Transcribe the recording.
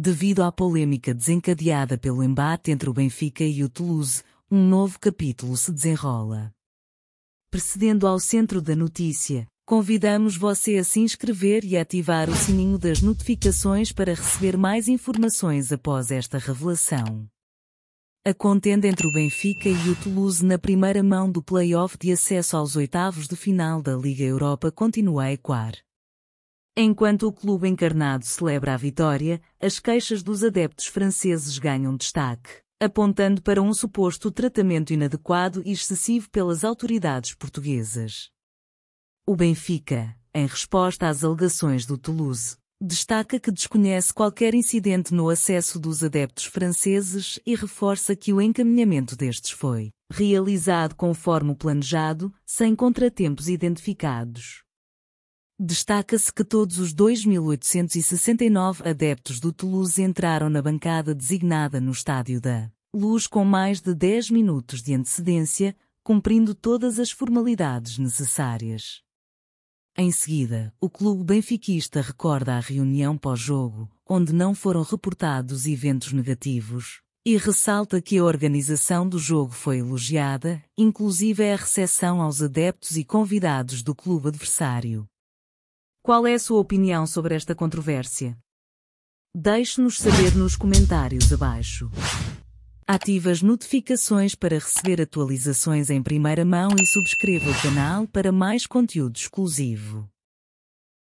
devido à polêmica desencadeada pelo embate entre o Benfica e o Toulouse, um novo capítulo se desenrola. Precedendo ao centro da notícia, convidamos você a se inscrever e ativar o sininho das notificações para receber mais informações após esta revelação. A contenda entre o Benfica e o Toulouse na primeira mão do play-off de acesso aos oitavos de final da Liga Europa continua a ecoar. Enquanto o clube encarnado celebra a vitória, as queixas dos adeptos franceses ganham destaque, apontando para um suposto tratamento inadequado e excessivo pelas autoridades portuguesas. O Benfica, em resposta às alegações do Toulouse, destaca que desconhece qualquer incidente no acesso dos adeptos franceses e reforça que o encaminhamento destes foi realizado conforme o planejado, sem contratempos identificados. Destaca-se que todos os 2.869 adeptos do Toulouse entraram na bancada designada no estádio da Luz com mais de 10 minutos de antecedência, cumprindo todas as formalidades necessárias. Em seguida, o clube benfiquista recorda a reunião pós-jogo, onde não foram reportados eventos negativos, e ressalta que a organização do jogo foi elogiada, inclusive a recepção aos adeptos e convidados do clube adversário. Qual é a sua opinião sobre esta controvérsia? Deixe-nos saber nos comentários abaixo. Ative as notificações para receber atualizações em primeira mão e subscreva o canal para mais conteúdo exclusivo.